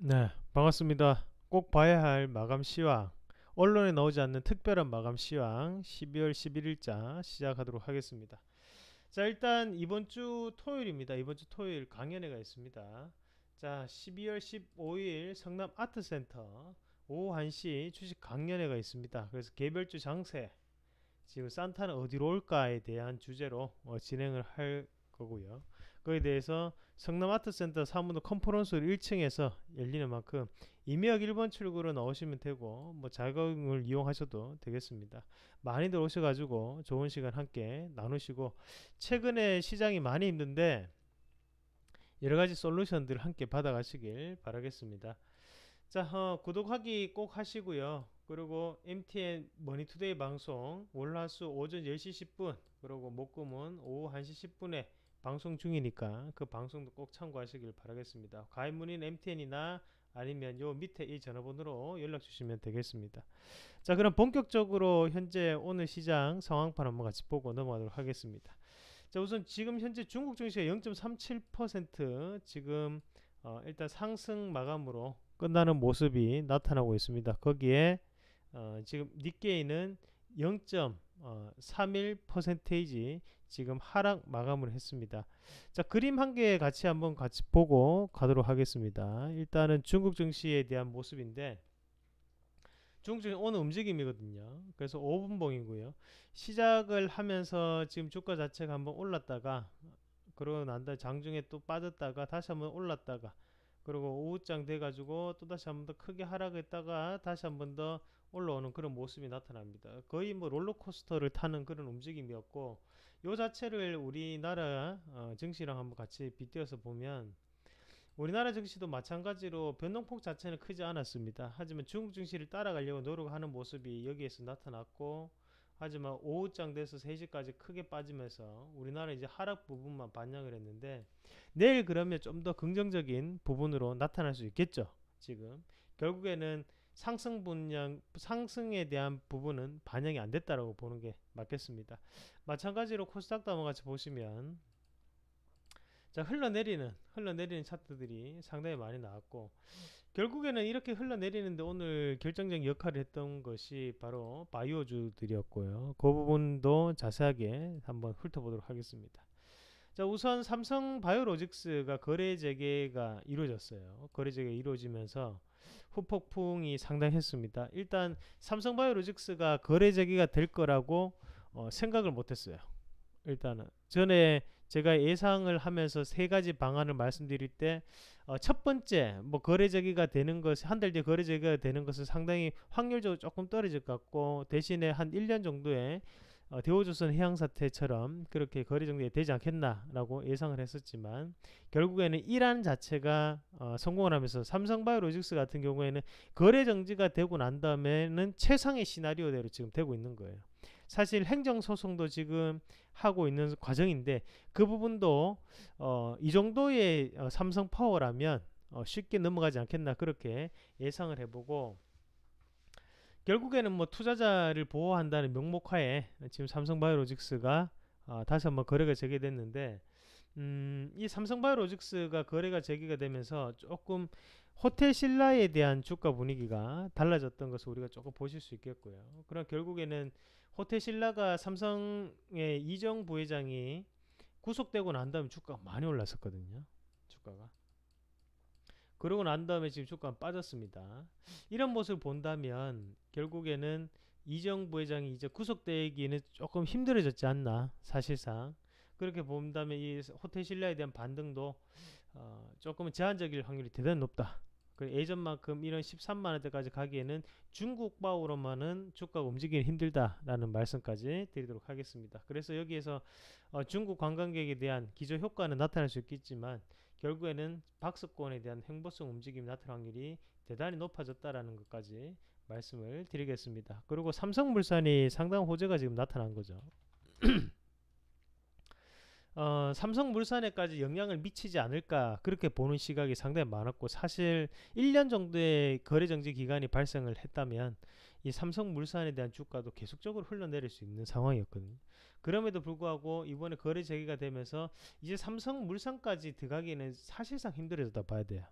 네, 반갑습니다. 꼭 봐야 할 마감 시황, 언론에 나오지 않는 특별한 마감 시황 12월 11일자 시작하도록 하겠습니다. 자, 일단 이번 주 토요일입니다. 이번 주 토요일 강연회가 있습니다. 자, 12월 15일 성남 아트센터 오후 1시 주식 강연회가 있습니다. 그래서 개별주 장세, 지금 산타는 어디로 올까에 대한 주제로 어, 진행을 할 거고요. 거에 대해서 성남아트센터 사무도 컨퍼런스 1층에서 열리는 만큼 임의역 1번 출구로 나오시면 되고 뭐 자격을 이용하셔도 되겠습니다. 많이들 오셔가지고 좋은 시간 함께 나누시고 최근에 시장이 많이 힘든데 여러가지 솔루션들 함께 받아가시길 바라겠습니다. 자 어, 구독하기 꼭 하시고요. 그리고 MTN 머니투데이 방송 월화수 오전 10시 10분 그리고 목금은 오후 1시 10분에 방송 중이니까 그 방송도 꼭 참고하시길 바라겠습니다. 가입문인 MTN이나 아니면 요 밑에 이 전화번호로 연락 주시면 되겠습니다. 자 그럼 본격적으로 현재 오늘 시장 상황판 한번 같이 보고 넘어가도록 하겠습니다. 자 우선 지금 현재 중국 증시가 0.37% 지금 어, 일단 상승 마감으로 끝나는 모습이 나타나고 있습니다. 거기에 어, 지금 니케이는 0. 어, 3일 퍼센테이지 지금 하락 마감을 했습니다. 자 그림 한 개 같이 한번 같이 보고 가도록 하겠습니다. 일단은 중국 증시에 대한 모습인데 중국 증시 오늘 움직임이거든요. 그래서 5분봉이고요. 시작을 하면서 지금 주가 자체가 한번 올랐다가 그러고 난 다음 장중에 또 빠졌다가 다시 한번 올랐다가 그리고 오후장 돼가지고 또 다시 한번 더 크게 하락했다가 다시 한번 더 올라오는 그런 모습이 나타납니다. 거의 뭐 롤러코스터를 타는 그런 움직임이었고 요 자체를 우리나라 어, 증시랑 한번 같이 빗대어서 보면 우리나라 증시도 마찬가지로 변동폭 자체는 크지 않았습니다. 하지만 중국 증시를 따라가려고 노력하는 모습이 여기에서 나타났고 하지만 오후장 돼서 3시까지 크게 빠지면서 우리나라 이제 하락 부분만 반영을 했는데 내일 그러면 좀 더 긍정적인 부분으로 나타날 수 있겠죠. 지금 결국에는 상승 분양 상승에 대한 부분은 반영이 안 됐다라고 보는 게 맞겠습니다. 마찬가지로 코스닥 도 한번 같이 보시면 자 흘러내리는 흘러내리는 차트들이 상당히 많이 나왔고 결국에는 이렇게 흘러내리는데 오늘 결정적인 역할을 했던 것이 바로 바이오주들이었고요. 그 부분도 자세하게 한번 훑어보도록 하겠습니다. 자 우선 삼성 바이오로직스가 거래 재개가 이루어졌어요. 거래 재개가 이루어지면서 후폭풍이 상당했습니다. 일단 삼성바이오로직스가 거래 제기가 될 거라고 어, 생각을 못했어요. 일단은 전에 제가 예상을 하면서 세 가지 방안을 말씀드릴 때첫 어, 번째 뭐 거래 제기가 되는 것 한 달 뒤에 거래 제기가 되는 것은 상당히 확률적으로 조금 떨어질 것 같고 대신에 한 1년 정도에 어, 대우조선 해양 사태처럼 그렇게 거래정지가 되지 않겠나라고 예상을 했었지만 결국에는 이란 자체가 어, 성공을 하면서 삼성바이오로직스 같은 경우에는 거래 정지가 되고 난 다음에는 최상의 시나리오대로 지금 되고 있는 거예요. 사실 행정 소송도 지금 하고 있는 과정인데 그 부분도 어, 이 정도의 어, 삼성 파워라면 어, 쉽게 넘어가지 않겠나 그렇게 예상을 해보고 결국에는 뭐 투자자를 보호한다는 명목하에 지금 삼성바이오로직스가 아, 다시 한번 거래가 재개됐는데 음, 이 삼성바이오로직스가 거래가 재개가 되면서 조금 호텔신라에 대한 주가 분위기가 달라졌던 것을 우리가 조금 보실 수 있겠고요. 그럼 결국에는 호텔신라가 삼성의 이정 부회장이 구속되고 난 다음에 주가가 많이 올랐었거든요. 주가가. 그러고 난 다음에 지금 주가 빠졌습니다. 이런 모습을 본다면 결국에는 이정 부회장이 이제 구속되기는 조금 힘들어졌지 않나 사실상 그렇게 본다면 이 호텔 신라에 대한 반등도 어, 조금 제한적일 확률이 대단히 높다. 예전만큼 이런 13만원대까지 가기에는 중국 바우로만은 주가가 움직이기 힘들다라는 말씀까지 드리도록 하겠습니다. 그래서 여기에서 어, 중국 관광객에 대한 기저 효과는 나타날 수 있겠지만 결국에는 박스권에 대한 행보성 움직임이 나타난 확률이 대단히 높아졌다라는 것까지 말씀을 드리겠습니다. 그리고 삼성물산이 상당한 호재가 지금 나타난 거죠. 어, 삼성물산에까지 영향을 미치지 않을까 그렇게 보는 시각이 상당히 많았고 사실 1년 정도의 거래정지 기간이 발생을 했다면 이 삼성물산에 대한 주가도 계속적으로 흘러내릴 수 있는 상황이었거든요. 그럼에도 불구하고 이번에 거래 재개가 되면서 이제 삼성 물산까지 들어가기는 사실상 힘들어졌다 봐야 돼요.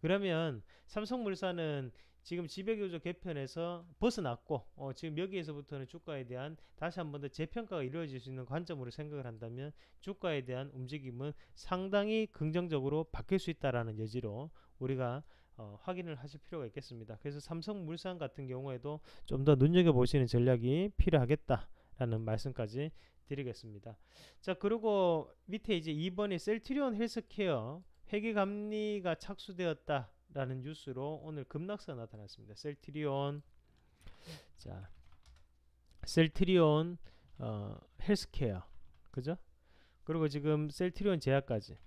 그러면 삼성물산은 지금 지배교조 개편에서 벗어났고 어, 지금 여기에서부터는 주가에 대한 다시 한번 더 재평가가 이루어질 수 있는 관점으로 생각을 한다면 주가에 대한 움직임은 상당히 긍정적으로 바뀔 수 있다라는 여지로 우리가 어, 확인을 하실 필요가 있겠습니다. 그래서 삼성물산 같은 경우에도 좀 더 눈여겨보시는 전략이 필요하겠다. 라는 말씀까지 드리겠습니다. 자 그리고 밑에 이제 2번이 셀트리온 헬스케어 회계감리가 착수되었다 라는 뉴스로 오늘 급락세가 나타났습니다. 셀트리온 자 셀트리온 어, 헬스케어 그죠? 그리고 지금 셀트리온 제약까지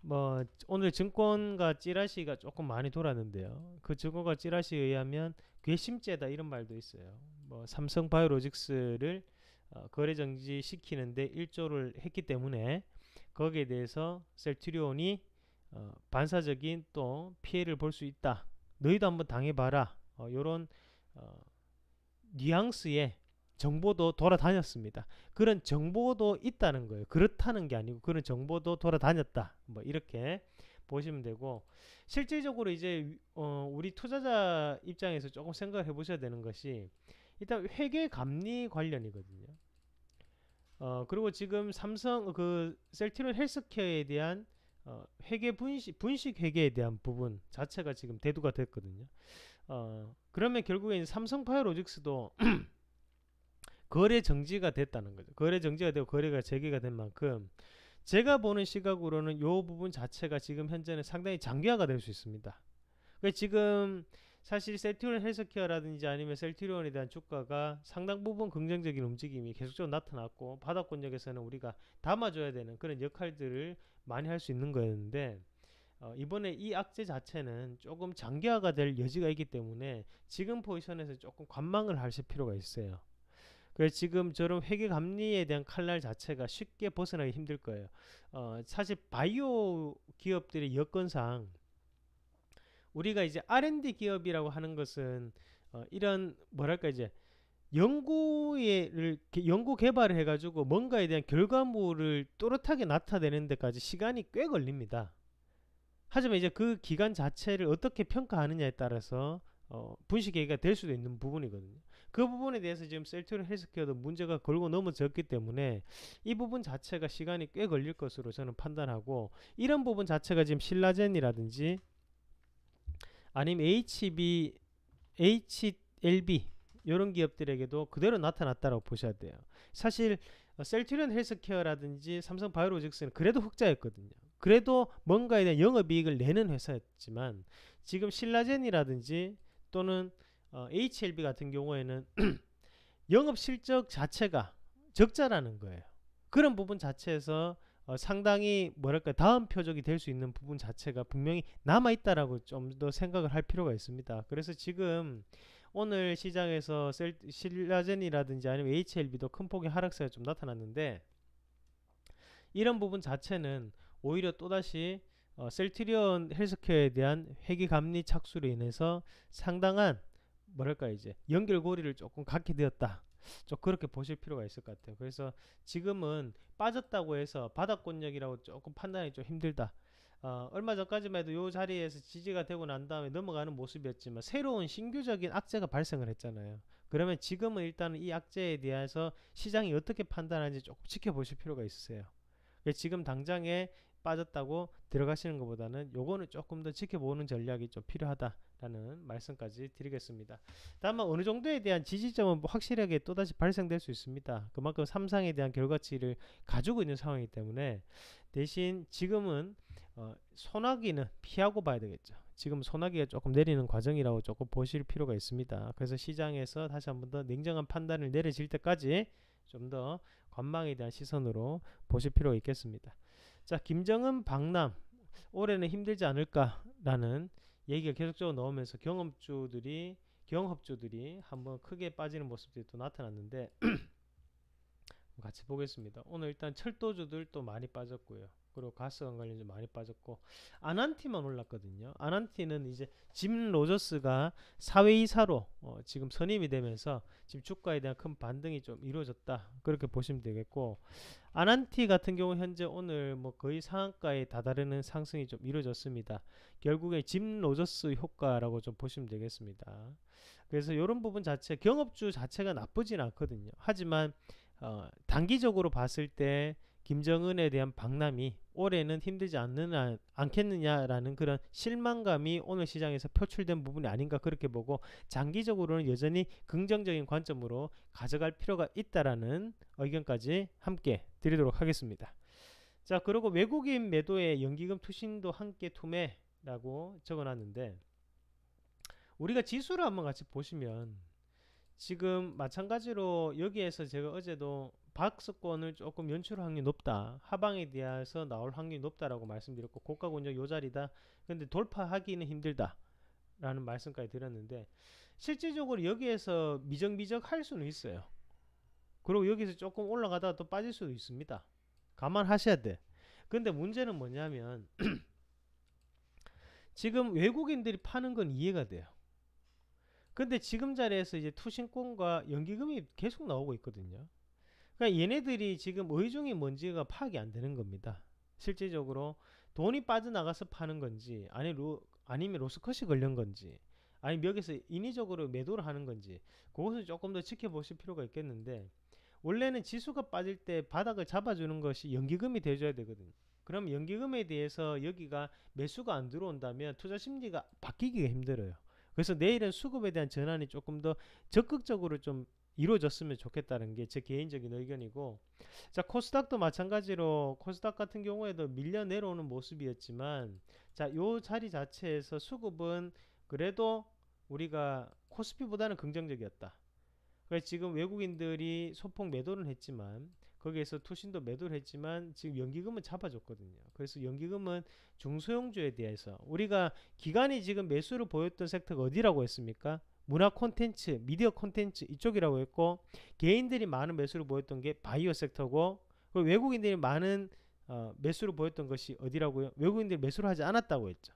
뭐 오늘 증권과 찌라시가 조금 많이 돌았는데요. 그증권과 찌라시에 의하면 괘씸죄다 이런 말도 있어요. 뭐 삼성 바이오로직스를 어, 거래 정지 시키는데 일조를 했기 때문에 거기에 대해서 셀트리온이 어, 반사적인 또 피해를 볼 수 있다. 너희도 한번 당해봐라. 어, 이런 어, 뉘앙스의 정보도 돌아다녔습니다. 그런 정보도 있다는 거예요. 그렇다는 게 아니고 그런 정보도 돌아다녔다. 뭐 이렇게 보시면 되고 실질적으로 이제 어, 우리 투자자 입장에서 조금 생각해 보셔야 되는 것이 일단 회계 감리 관련이거든요. 어, 그리고 지금 삼성 그셀트리 헬스케어에 대한 어, 회계 분식 분식 회계에 대한 부분 자체가 지금 대두가 됐거든요. 어, 그러면 결국엔 삼성 파이로직스도 거래 정지가 됐다는 거죠. 거래 정지가 되고 거래가 재개가 된 만큼 제가 보는 시각으로는 이 부분 자체가 지금 현재는 상당히 장기화가 될 수 있습니다. 그 지금 사실 셀트리온 헬스케어라든지 아니면 셀트리온에 대한 주가가 상당 부분 긍정적인 움직임이 계속적으로 나타났고 바닥권역에서는 우리가 담아줘야 되는 그런 역할들을 많이 할 수 있는 거였는데 어, 이번에 이 악재 자체는 조금 장기화가 될 여지가 있기 때문에 지금 포지션에서 조금 관망을 하실 필요가 있어요. 그래서 지금 저런 회계 감리에 대한 칼날 자체가 쉽게 벗어나기 힘들 거예요. 어, 사실 바이오 기업들의 여건상 우리가 이제 R&D 기업이라고 하는 것은 어, 이런 뭐랄까 이제 연구를 연구 개발을 해가지고 뭔가에 대한 결과물을 또렷하게 나타내는 데까지 시간이 꽤 걸립니다. 하지만 이제 그 기간 자체를 어떻게 평가하느냐에 따라서 어, 분식 계기가 될 수도 있는 부분이거든요. 그 부분에 대해서 지금 셀트리 헬스케어도 문제가 걸고 넘어졌기 때문에 이 부분 자체가 시간이 꽤 걸릴 것으로 저는 판단하고 이런 부분 자체가 지금 신라젠이라든지 아니면 HB, HLB 이런 기업들에게도 그대로 나타났다고 보셔야 돼요. 사실 어, 셀트리온 헬스케어라든지 삼성 바이오로직스는 그래도 흑자였거든요. 그래도 뭔가에 대한 영업이익을 내는 회사였지만 지금 신라젠이라든지 또는 어, HLB 같은 경우에는 영업 실적 자체가 적자라는 거예요. 그런 부분 자체에서 어, 상당히 뭐랄까 다음 표적이 될 수 있는 부분 자체가 분명히 남아 있다라고 좀 더 생각을 할 필요가 있습니다. 그래서 지금 오늘 시장에서 셀, 실라젠이라든지 아니면 HLB도 큰 폭의 하락세가 좀 나타났는데 이런 부분 자체는 오히려 또다시 어, 셀트리온 헬스케어에 대한 회계 감리 착수로 인해서 상당한 뭐랄까 이제 연결고리를 조금 갖게 되었다. 좀 그렇게 보실 필요가 있을 것 같아요. 그래서 지금은 빠졌다고 해서 바닥권역이라고 조금 판단이 좀 힘들다. 어, 얼마 전까지만 해도 요 자리에서 지지가 되고 난 다음에 넘어가는 모습이었지만 새로운 신규적인 악재가 발생을 했잖아요. 그러면 지금은 일단은 이 악재에 대해서 시장이 어떻게 판단하는지 조금 지켜보실 필요가 있으세요. 지금 당장에 빠졌다고 들어가시는 것보다는 요거는 조금 더 지켜보는 전략이 좀 필요하다라는 말씀까지 드리겠습니다. 다만 어느 정도에 대한 지지점은 확실하게 또다시 발생될 수 있습니다. 그만큼 삼상에 대한 결과치를 가지고 있는 상황이기 때문에 대신 지금은 어, 소나기는 피하고 봐야 되겠죠. 지금 소나기가 조금 내리는 과정이라고 조금 보실 필요가 있습니다. 그래서 시장에서 다시 한번 더 냉정한 판단을 내려질 때까지 좀 더 관망에 대한 시선으로 보실 필요가 있겠습니다. 자, 김정은 박남 올해는 힘들지 않을까라는 얘기가 계속적으로 나오면서 경험주들이 경험주들이 한번 크게 빠지는 모습들이 또 나타났는데 같이 보겠습니다. 오늘 일단 철도주들 또 많이 빠졌고요. 그리고 가스건 관련주 많이 빠졌고 아난티만 올랐거든요. 아난티는 이제 짐 로저스가 사회이사로 어 지금 선임이 되면서 지금 주가에 대한 큰 반등이 좀 이루어졌다. 그렇게 보시면 되겠고 아난티 같은 경우 현재 오늘 뭐 거의 상한가에 다다르는 상승이 좀 이루어졌습니다. 결국에 짐 로저스 효과라고 좀 보시면 되겠습니다. 그래서 이런 부분 자체 경업주 자체가 나쁘진 않거든요. 하지만 어, 단기적으로 봤을 때 김정은에 대한 박람이 올해는 힘들지 않느냐, 아, 않겠느냐라는 그런 실망감이 오늘 시장에서 표출된 부분이 아닌가 그렇게 보고 장기적으로는 여전히 긍정적인 관점으로 가져갈 필요가 있다라는 의견까지 함께 드리도록 하겠습니다. 자, 그리고 외국인 매도에 연기금 투신도 함께 투매라고 적어놨는데 우리가 지수를 한번 같이 보시면 지금 마찬가지로 여기에서 제가 어제도 박스권을 조금 연출 확률이 높다. 하방에 대해서 나올 확률이 높다라고 말씀드렸고 고가 권역 요 자리다. 근데 돌파하기는 힘들다. 라는 말씀까지 드렸는데 실질적으로 여기에서 미적미적 할 수는 있어요. 그리고 여기서 조금 올라가다가 또 빠질 수도 있습니다. 감안하셔야 돼. 근데 문제는 뭐냐면 지금 외국인들이 파는 건 이해가 돼요. 근데 지금 자리에서 이제 투신권과 연기금이 계속 나오고 있거든요. 그러니까 얘네들이 지금 의중이 뭔지가 파악이 안 되는 겁니다. 실제적으로 돈이 빠져나가서 파는 건지 아니 로, 아니면 로스컷이 걸린 건지 아니면 여기서 인위적으로 매도를 하는 건지 그것을 조금 더 지켜보실 필요가 있겠는데 원래는 지수가 빠질 때 바닥을 잡아주는 것이 연기금이 돼줘야 되거든요. 그럼 연기금에 대해서 여기가 매수가 안 들어온다면 투자 심리가 바뀌기가 힘들어요. 그래서 내일은 수급에 대한 전환이 조금 더 적극적으로 좀 이루어졌으면 좋겠다는 게 제 개인적인 의견이고 자 코스닥도 마찬가지로 코스닥 같은 경우에도 밀려 내려오는 모습이었지만 자요 자리 자체에서 수급은 그래도 우리가 코스피보다는 긍정적이었다 그래서 지금 외국인들이 소폭 매도는 했지만 거기에서 투신도 매도를 했지만 지금 연기금은 잡아줬거든요. 그래서 연기금은 중소형주에 대해서 우리가 기간이 지금 매수를 보였던 섹터가 어디라고 했습니까? 문화 콘텐츠, 미디어 콘텐츠 이쪽이라고 했고 개인들이 많은 매수를 보였던 게 바이오 섹터고 외국인들이 많은 어, 매수를 보였던 것이 어디라고요? 외국인들이 매수를 하지 않았다고 했죠.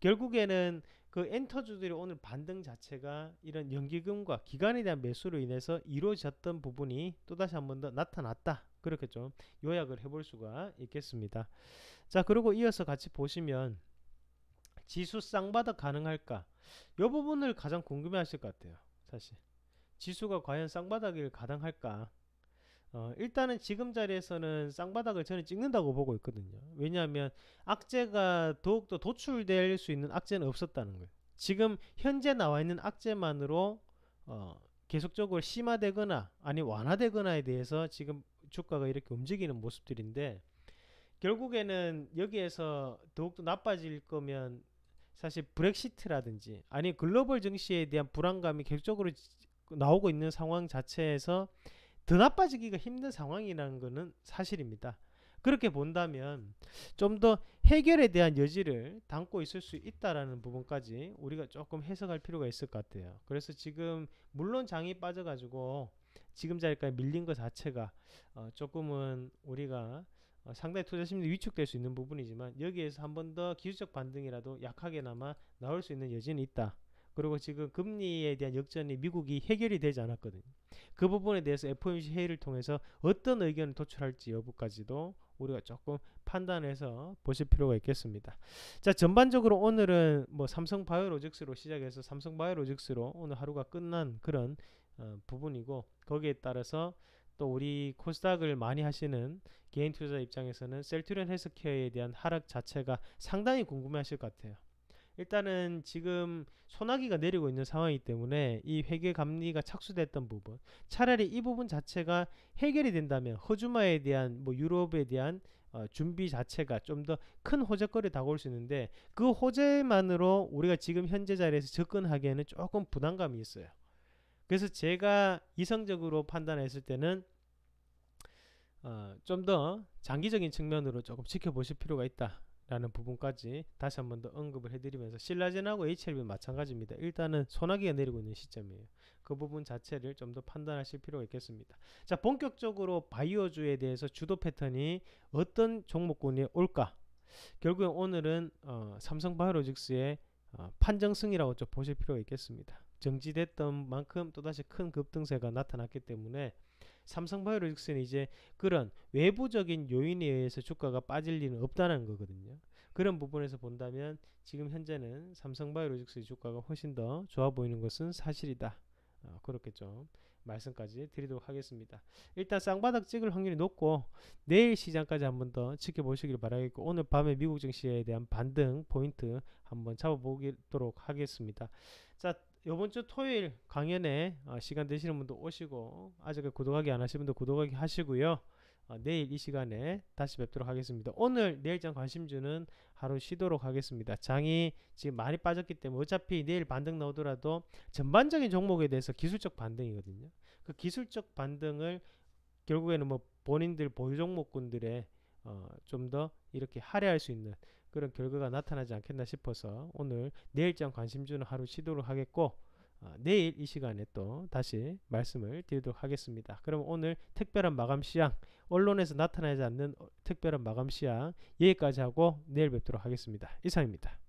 결국에는 그 엔터주들이 오늘 반등 자체가 이런 연기금과 기간에 대한 매수로 인해서 이루어졌던 부분이 또다시 한 번 더 나타났다. 그렇게 좀 요약을 해볼 수가 있겠습니다. 자, 그리고 이어서 같이 보시면 지수 쌍바닥 가능할까? 이 부분을 가장 궁금해 하실 것 같아요. 사실. 지수가 과연 쌍바닥을 가능할까? 어, 일단은 지금 자리에서는 쌍바닥을 저는 찍는다고 보고 있거든요. 왜냐하면 악재가 더욱더 도출될 수 있는 악재는 없었다는 거예요. 지금 현재 나와 있는 악재만으로 어, 계속적으로 심화되거나 아니 완화되거나에 대해서 지금 주가가 이렇게 움직이는 모습들인데 결국에는 여기에서 더욱더 나빠질 거면 사실 브렉시트라든지 아니 글로벌 증시에 대한 불안감이 계속적으로 나오고 있는 상황 자체에서 더 나빠지기가 힘든 상황이라는 것은 사실입니다. 그렇게 본다면 좀 더 해결에 대한 여지를 담고 있을 수 있다라는 부분까지 우리가 조금 해석할 필요가 있을 것 같아요. 그래서 지금 물론 장이 빠져가지고 지금 자리까지 밀린 것 자체가 어 조금은 우리가 어 상당히 투자 심리 위축될 수 있는 부분이지만 여기에서 한 번 더 기술적 반등이라도 약하게나마 나올 수 있는 여지는 있다. 그리고 지금 금리에 대한 역전이 미국이 해결이 되지 않았거든요. 그 부분에 대해서 FOMC 회의를 통해서 어떤 의견을 도출할지 여부까지도 우리가 조금 판단해서 보실 필요가 있겠습니다. 자, 전반적으로 오늘은 뭐 삼성 바이오로직스로 시작해서 삼성 바이오로직스로 오늘 하루가 끝난 그런 어, 부분이고 거기에 따라서 또 우리 코스닥을 많이 하시는 개인 투자 입장에서는 셀트리온 헬스케어에 대한 하락 자체가 상당히 궁금해하실 것 같아요. 일단은 지금 소나기가 내리고 있는 상황이기 때문에 이 회계 감리가 착수됐던 부분 차라리 이 부분 자체가 해결이 된다면 허주마에 대한 뭐 유럽에 대한 어, 준비 자체가 좀 더 큰 호재거리 에 다가올 수 있는데 그 호재만으로 우리가 지금 현재 자리에서 접근하기에는 조금 부담감이 있어요. 그래서 제가 이성적으로 판단했을 때는 어, 좀 더 장기적인 측면으로 조금 지켜보실 필요가 있다. 라는 부분까지 다시 한 번 더 언급을 해드리면서 신라젠하고 HLB 마찬가지입니다. 일단은 소나기가 내리고 있는 시점이에요. 그 부분 자체를 좀 더 판단하실 필요가 있겠습니다. 자 본격적으로 바이오주에 대해서 주도 패턴이 어떤 종목군에 올까? 결국엔 오늘은 어, 삼성바이오로직스의 어, 판정승이라고 좀 보실 필요가 있겠습니다. 정지됐던 만큼 또다시 큰 급등세가 나타났기 때문에 삼성바이오로직스는 이제 그런 외부적인 요인에 의해서 주가가 빠질 리는 없다는 거거든요. 그런 부분에서 본다면 지금 현재는 삼성바이오로직스의 주가가 훨씬 더 좋아 보이는 것은 사실이다. 어, 그렇게 좀 말씀까지 드리도록 하겠습니다. 일단 쌍바닥 찍을 확률이 높고 내일 시장까지 한 번 더 지켜보시길 바라겠고 오늘 밤에 미국 증시에 대한 반등 포인트 한번 잡아보도록 하겠습니다. 자 이번 주 토요일 강연에 어, 시간 되시는 분도 오시고 아직 구독하기 안 하신 분도 구독하기 하시고요. 어, 내일 이 시간에 다시 뵙도록 하겠습니다. 오늘 내일장 관심주는 하루 쉬도록 하겠습니다. 장이 지금 많이 빠졌기 때문에 어차피 내일 반등 나오더라도 전반적인 종목에 대해서 기술적 반등이거든요. 그 기술적 반등을 결국에는 뭐 본인들 보유 종목군들의 어좀더 이렇게 할애할 수 있는 그런 결과가 나타나지 않겠나 싶어서 오늘 내일장 관심 주는 하루 시도를 하겠고 어, 내일 이 시간에 또 다시 말씀을 드리도록 하겠습니다. 그럼 오늘 특별한 마감 시향 언론에서 나타나지 않는 특별한 마감 시향 여기까지 하고 내일 뵙도록 하겠습니다. 이상입니다.